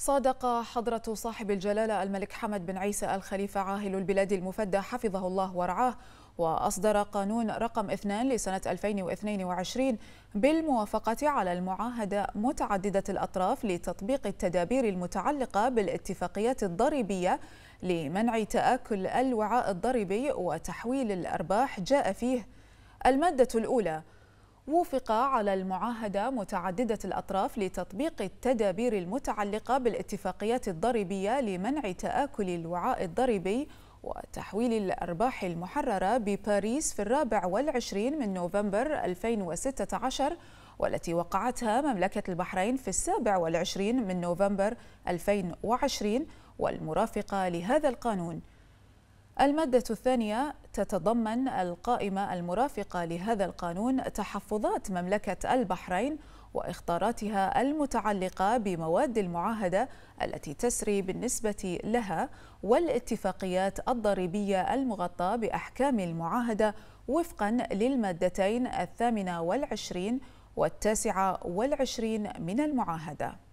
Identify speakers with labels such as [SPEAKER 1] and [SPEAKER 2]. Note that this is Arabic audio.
[SPEAKER 1] صادق حضرة صاحب الجلالة الملك حمد بن عيسى الخليفة عاهل البلاد المفدى حفظه الله ورعاه وأصدر قانون رقم 2 لسنة 2022 بالموافقة على المعاهدة متعددة الأطراف لتطبيق التدابير المتعلقة بالاتفاقيات الضريبية لمنع تآكل الوعاء الضريبي وتحويل الأرباح جاء فيه المادة الأولى وفق على المعاهدة متعددة الأطراف لتطبيق التدابير المتعلقة بالاتفاقيات الضريبية لمنع تآكل الوعاء الضريبي وتحويل الأرباح المحررة بباريس في الرابع والعشرين من نوفمبر 2016 والتي وقعتها مملكة البحرين في السابع والعشرين من نوفمبر 2020 والمرافقة لهذا القانون المادة الثانية تتضمن القائمة المرافقة لهذا القانون تحفظات مملكة البحرين واخطاراتها المتعلقة بمواد المعاهدة التي تسري بالنسبة لها والاتفاقيات الضريبية المغطاة بأحكام المعاهدة وفقا للمادتين الثامنة والعشرين والتاسعة والعشرين من المعاهدة